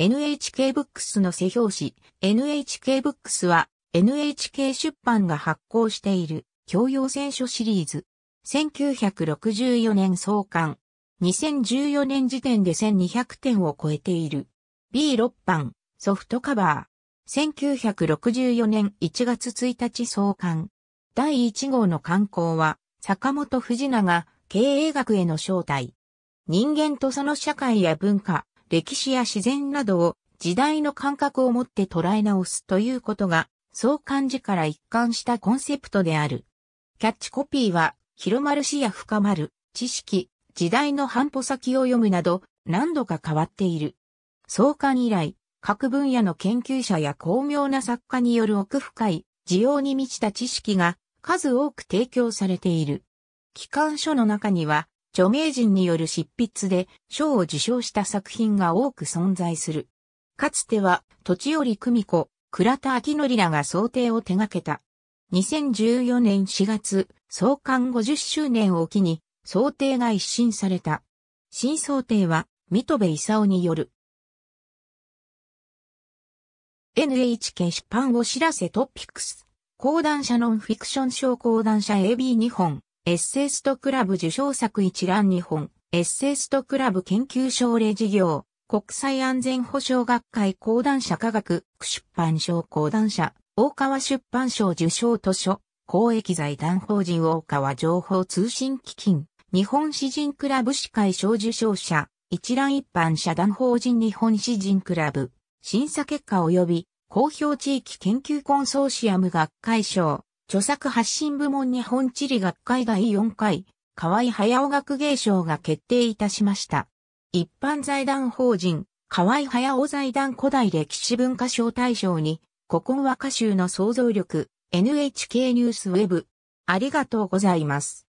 NHK ブックスの背表紙、NHK ブックスは NHK 出版が発行している教養選書シリーズ。1964年創刊。2014年時点で1200点を超えている。B6 版、ソフトカバー。1964年1月1日創刊。第1号の刊行は、坂本藤永、経営学への招待。人間とその社会や文化、歴史や自然などを時代の感覚を持って捉え直すということが、そう漢字から一貫したコンセプトである。キャッチコピーは、広まる視野深まる、知識、時代の半歩先を読むなど、何度か変わっている。創刊以来、各分野の研究者や巧妙な作家による奥深い、需要に満ちた知識が数多く提供されている。機関書の中には、著名人による執筆で賞を受賞した作品が多く存在する。かつては、土寄久美子、倉田明則らが想定を手掛けた。2014年4月、創刊50周年を機に、想定が一新された。新想定は、水戸部勲による。NHK 出版お知らせトピックス。講談社ノンフィクション賞講談社 a b 日本。エッセイストクラブ受賞作一覧日本、エッセイストクラブ研究奨励事業、国際安全保障学会講談社科学出版賞講談社、大川出版賞受賞図書、公益財団法人大川情報通信基金、日本詩人クラブ司会賞受賞者、一覧一般社団法人日本詩人クラブ、審査結果及び公表地域研究コンソーシアム学会賞、著作発信部門日本地理学会第4回、河合駿学芸賞が決定いたしました。一般財団法人、河合駿財団古代歴史文化賞大賞に、古今和歌集の創造力、NHK ニュースウェブ。ありがとうございます。